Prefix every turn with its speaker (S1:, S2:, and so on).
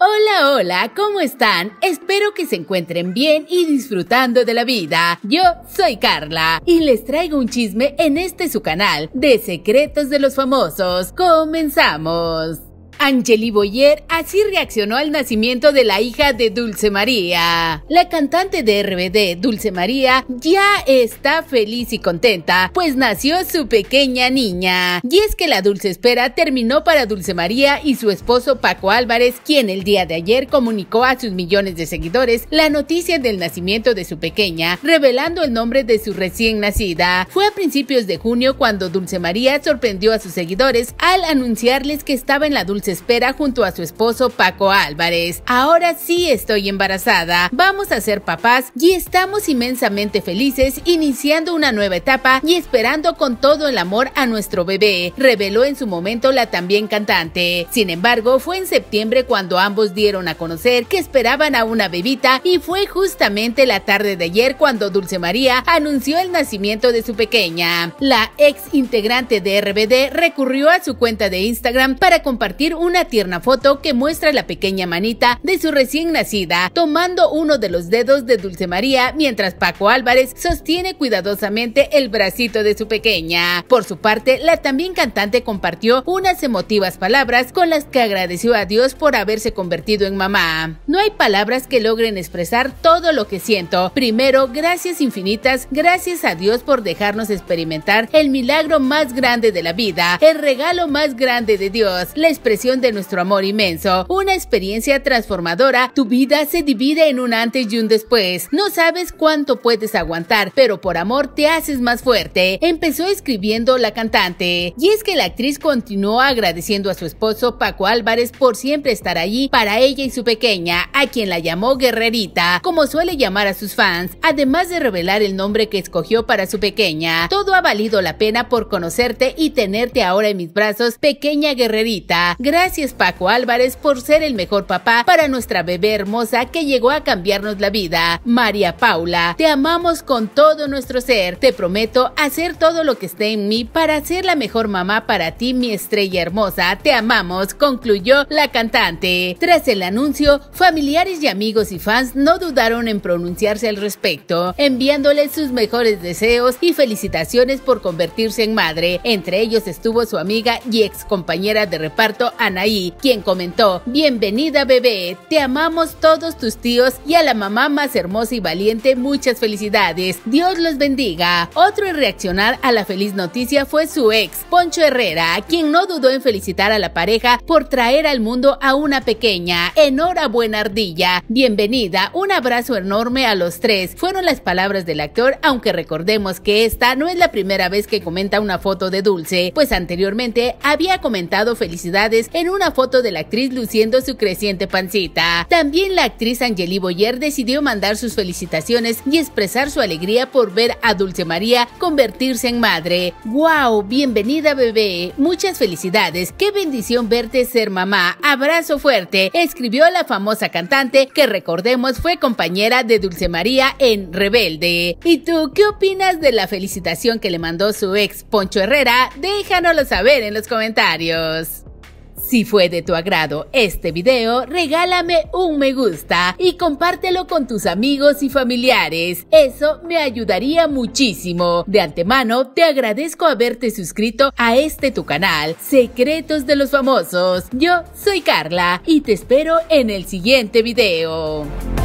S1: Hola, hola, ¿cómo están? Espero que se encuentren bien y disfrutando de la vida. Yo soy Carla y les traigo un chisme en este su canal de Secretos de los Famosos. Comenzamos. Angeli Boyer así reaccionó al nacimiento de la hija de Dulce María. La cantante de RBD, Dulce María, ya está feliz y contenta, pues nació su pequeña niña. Y es que la dulce espera terminó para Dulce María y su esposo Paco Álvarez, quien el día de ayer comunicó a sus millones de seguidores la noticia del nacimiento de su pequeña, revelando el nombre de su recién nacida. Fue a principios de junio cuando Dulce María sorprendió a sus seguidores al anunciarles que estaba en la Dulce espera junto a su esposo Paco Álvarez. Ahora sí estoy embarazada, vamos a ser papás y estamos inmensamente felices iniciando una nueva etapa y esperando con todo el amor a nuestro bebé, reveló en su momento la también cantante. Sin embargo, fue en septiembre cuando ambos dieron a conocer que esperaban a una bebita y fue justamente la tarde de ayer cuando Dulce María anunció el nacimiento de su pequeña. La ex integrante de RBD recurrió a su cuenta de Instagram para compartir una tierna foto que muestra la pequeña manita de su recién nacida tomando uno de los dedos de Dulce María mientras Paco Álvarez sostiene cuidadosamente el bracito de su pequeña. Por su parte, la también cantante compartió unas emotivas palabras con las que agradeció a Dios por haberse convertido en mamá. No hay palabras que logren expresar todo lo que siento. Primero, gracias infinitas, gracias a Dios por dejarnos experimentar el milagro más grande de la vida, el regalo más grande de Dios, la expresión de nuestro amor inmenso, una experiencia transformadora, tu vida se divide en un antes y un después. No sabes cuánto puedes aguantar, pero por amor te haces más fuerte, empezó escribiendo la cantante. Y es que la actriz continuó agradeciendo a su esposo Paco Álvarez por siempre estar allí para ella y su pequeña, a quien la llamó guerrerita, como suele llamar a sus fans, además de revelar el nombre que escogió para su pequeña. Todo ha valido la pena por conocerte y tenerte ahora en mis brazos, pequeña guerrerita. Gracias Gracias Paco Álvarez por ser el mejor papá para nuestra bebé hermosa que llegó a cambiarnos la vida. María Paula, te amamos con todo nuestro ser. Te prometo hacer todo lo que esté en mí para ser la mejor mamá para ti, mi estrella hermosa. Te amamos, concluyó la cantante. Tras el anuncio, familiares y amigos y fans no dudaron en pronunciarse al respecto, enviándoles sus mejores deseos y felicitaciones por convertirse en madre. Entre ellos estuvo su amiga y ex compañera de reparto, Anaí, quien comentó, bienvenida bebé, te amamos todos tus tíos y a la mamá más hermosa y valiente muchas felicidades, Dios los bendiga. Otro en reaccionar a la feliz noticia fue su ex, Poncho Herrera, quien no dudó en felicitar a la pareja por traer al mundo a una pequeña. Enhorabuena ardilla, bienvenida, un abrazo enorme a los tres, fueron las palabras del actor, aunque recordemos que esta no es la primera vez que comenta una foto de Dulce, pues anteriormente había comentado felicidades en una foto de la actriz luciendo su creciente pancita. También la actriz Angeli Boyer decidió mandar sus felicitaciones y expresar su alegría por ver a Dulce María convertirse en madre. ¡Wow! Bienvenida bebé, muchas felicidades, qué bendición verte ser mamá, abrazo fuerte, escribió la famosa cantante que recordemos fue compañera de Dulce María en Rebelde. ¿Y tú qué opinas de la felicitación que le mandó su ex Poncho Herrera? Déjanoslo saber en los comentarios. Si fue de tu agrado este video, regálame un me gusta y compártelo con tus amigos y familiares. Eso me ayudaría muchísimo. De antemano, te agradezco haberte suscrito a este tu canal, Secretos de los Famosos. Yo soy Carla y te espero en el siguiente video.